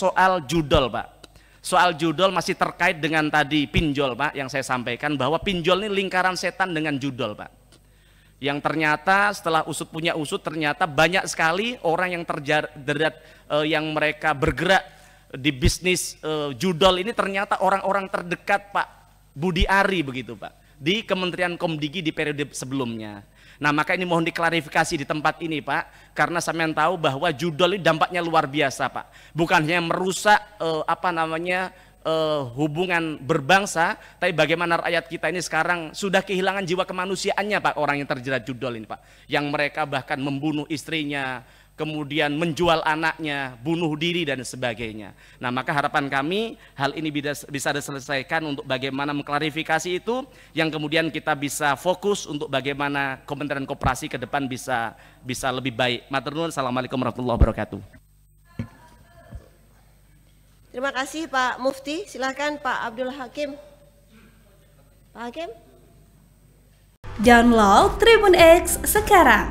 soal judul Pak. Soal judul masih terkait dengan tadi pinjol Pak yang saya sampaikan bahwa pinjol ini lingkaran setan dengan judul Pak. Yang ternyata setelah usut punya usut ternyata banyak sekali orang yang terjerat eh, yang mereka bergerak di bisnis eh, judol ini ternyata orang-orang terdekat Pak Budi Ari begitu Pak di Kementerian Komdigi di periode sebelumnya. Nah maka ini mohon diklarifikasi di tempat ini Pak, karena saya tahu bahwa judul ini dampaknya luar biasa Pak. Bukan hanya merusak eh, apa namanya eh, hubungan berbangsa, tapi bagaimana rakyat kita ini sekarang sudah kehilangan jiwa kemanusiaannya Pak orang yang terjerat judul ini Pak. Yang mereka bahkan membunuh istrinya, kemudian menjual anaknya, bunuh diri dan sebagainya. Nah, maka harapan kami hal ini bisa diselesaikan untuk bagaimana mengklarifikasi itu yang kemudian kita bisa fokus untuk bagaimana Kementerian Koperasi ke depan bisa bisa lebih baik. Maturnuwun, Assalamualaikum warahmatullahi wabarakatuh. Terima kasih Pak Mufti. Silahkan Pak Abdul Hakim. Pak Hakim. Download Tribun X sekarang